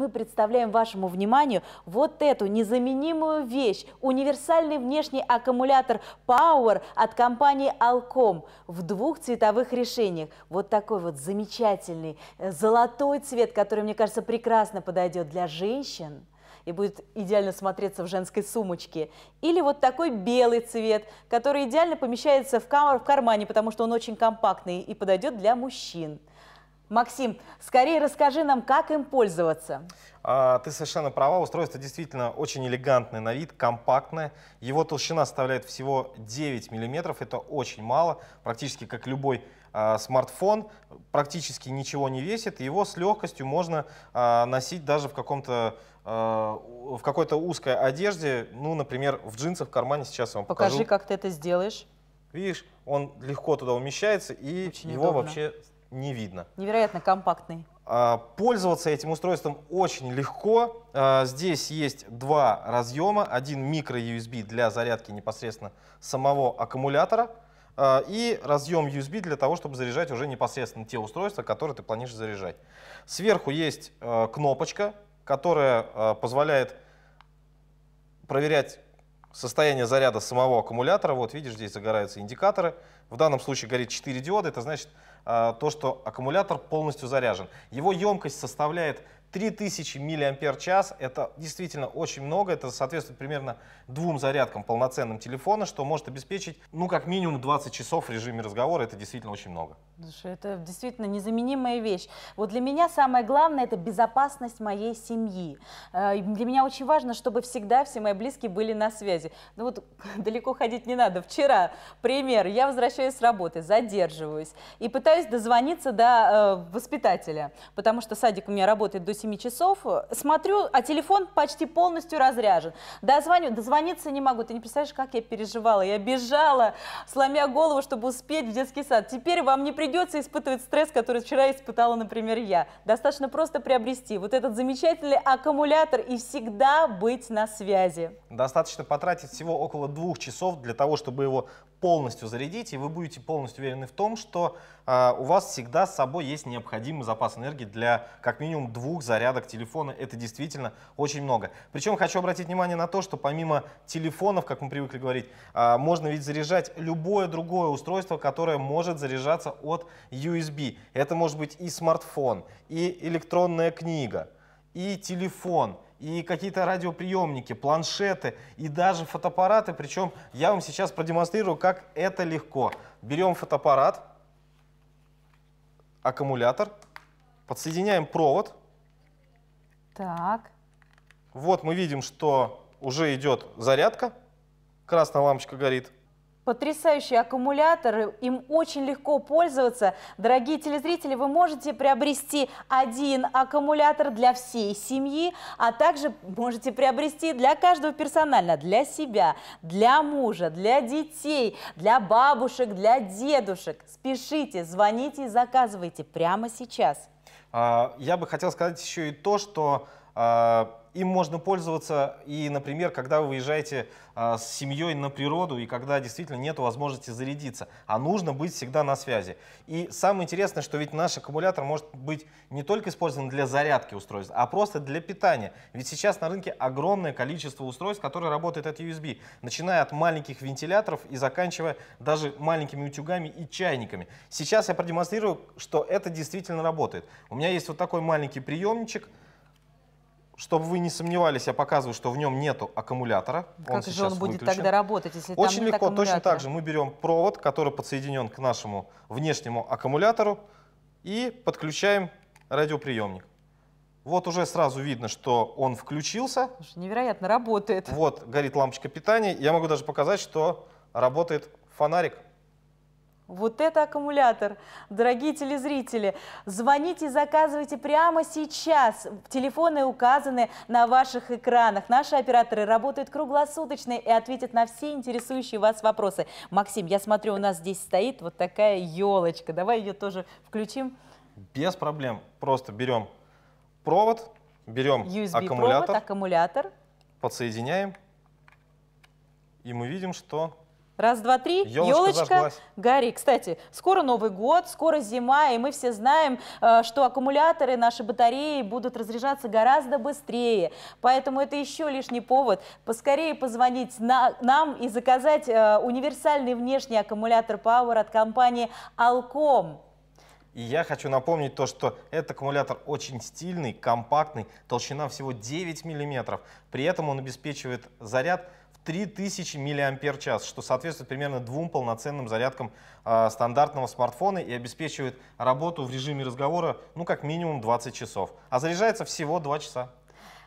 Мы представляем вашему вниманию вот эту незаменимую вещь – универсальный внешний аккумулятор Power от компании Alcom в двух цветовых решениях. Вот такой вот замечательный э, золотой цвет, который, мне кажется, прекрасно подойдет для женщин и будет идеально смотреться в женской сумочке. Или вот такой белый цвет, который идеально помещается в, кар в кармане, потому что он очень компактный и подойдет для мужчин. Максим, скорее расскажи нам, как им пользоваться. А, ты совершенно права, устройство действительно очень элегантное на вид, компактное. Его толщина составляет всего 9 мм, это очень мало, практически как любой а, смартфон, практически ничего не весит, его с легкостью можно а, носить даже в каком-то а, в какой-то узкой одежде, ну, например, в джинсах, в кармане сейчас я вам покажу. Покажи, как ты это сделаешь. Видишь, он легко туда умещается, и Очень его удобно. вообще не видно. Невероятно компактный. А, пользоваться этим устройством очень легко. А, здесь есть два разъема. Один микро-USB для зарядки непосредственно самого аккумулятора а, и разъем USB для того, чтобы заряжать уже непосредственно те устройства, которые ты планируешь заряжать. Сверху есть кнопочка, которая позволяет проверять состояние заряда самого аккумулятора. Вот видишь, здесь загораются индикаторы. В данном случае горит 4 диода. Это значит а, то, что аккумулятор полностью заряжен. Его емкость составляет 3000 мАч – это действительно очень много, это соответствует примерно двум зарядкам полноценным телефона, что может обеспечить, ну, как минимум 20 часов в режиме разговора, это действительно очень много. Слушай, это действительно незаменимая вещь. Вот для меня самое главное – это безопасность моей семьи. Э, для меня очень важно, чтобы всегда все мои близкие были на связи. Ну вот далеко ходить не надо. Вчера, пример, я возвращаюсь с работы, задерживаюсь и пытаюсь дозвониться до э, воспитателя, потому что садик у меня работает до 7 часов, смотрю, а телефон почти полностью разряжен. Дозвоню, дозвониться не могу. Ты не представляешь, как я переживала. Я бежала, сломя голову, чтобы успеть в детский сад. Теперь вам не придется испытывать стресс, который вчера испытала, например, я. Достаточно просто приобрести вот этот замечательный аккумулятор и всегда быть на связи. Достаточно потратить всего около двух часов для того, чтобы его полностью зарядить, и вы будете полностью уверены в том, что э, у вас всегда с собой есть необходимый запас энергии для как минимум двух зарядок телефона. Это действительно очень много. Причем хочу обратить внимание на то, что помимо телефонов, как мы привыкли говорить, а, можно ведь заряжать любое другое устройство, которое может заряжаться от USB. Это может быть и смартфон, и электронная книга, и телефон, и какие-то радиоприемники, планшеты и даже фотоаппараты. Причем я вам сейчас продемонстрирую, как это легко. Берем фотоаппарат, аккумулятор, подсоединяем провод – так. Вот мы видим, что уже идет зарядка. Красная лампочка горит. Потрясающие аккумуляторы, им очень легко пользоваться. Дорогие телезрители, вы можете приобрести один аккумулятор для всей семьи, а также можете приобрести для каждого персонально, для себя, для мужа, для детей, для бабушек, для дедушек. Спешите, звоните и заказывайте прямо сейчас. А, я бы хотел сказать еще и то, что а, им можно пользоваться и, например, когда вы выезжаете а, с семьей на природу и когда действительно нет возможности зарядиться, а нужно быть всегда на связи. И самое интересное, что ведь наш аккумулятор может быть не только использован для зарядки устройств, а просто для питания. Ведь сейчас на рынке огромное количество устройств, которые работают от USB, начиная от маленьких вентиляторов и заканчивая даже маленькими утюгами и чайниками. Сейчас я продемонстрирую, что это действительно работает. У меня есть вот такой маленький приемничек, чтобы вы не сомневались, я показываю, что в нем нет аккумулятора. Как он же он будет выключен. тогда работать, если Очень там нет легко, точно так же мы берем провод, который подсоединен к нашему внешнему аккумулятору и подключаем радиоприемник. Вот уже сразу видно, что он включился. невероятно работает. Вот горит лампочка питания. Я могу даже показать, что работает фонарик. Вот это аккумулятор. Дорогие телезрители, звоните и заказывайте прямо сейчас. Телефоны указаны на ваших экранах. Наши операторы работают круглосуточно и ответят на все интересующие вас вопросы. Максим, я смотрю, у нас здесь стоит вот такая елочка. Давай ее тоже включим. Без проблем. Просто берем провод, берем USB аккумулятор, провод, аккумулятор, подсоединяем, и мы видим, что Раз, два, три. Елочка, Елочка гори. Кстати, скоро Новый год, скоро зима, и мы все знаем, э, что аккумуляторы, наши батареи будут разряжаться гораздо быстрее. Поэтому это еще лишний повод поскорее позвонить на, нам и заказать э, универсальный внешний аккумулятор Power от компании Alcom. И я хочу напомнить то, что этот аккумулятор очень стильный, компактный, толщина всего 9 мм. При этом он обеспечивает заряд 3000 мАч, что соответствует примерно двум полноценным зарядкам э, стандартного смартфона и обеспечивает работу в режиме разговора ну как минимум 20 часов. А заряжается всего 2 часа.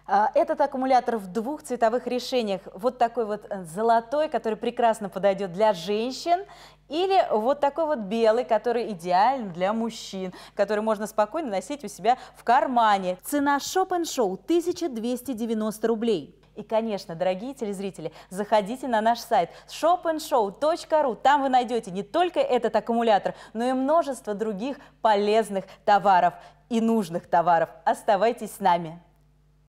А, этот аккумулятор в двух цветовых решениях. Вот такой вот э, золотой, который прекрасно подойдет для женщин, или вот такой вот белый, который идеален для мужчин, который можно спокойно носить у себя в кармане. Цена Shop Show 1290 рублей. И, конечно, дорогие телезрители, заходите на наш сайт shopandshow.ru. Там вы найдете не только этот аккумулятор, но и множество других полезных товаров и нужных товаров. Оставайтесь с нами.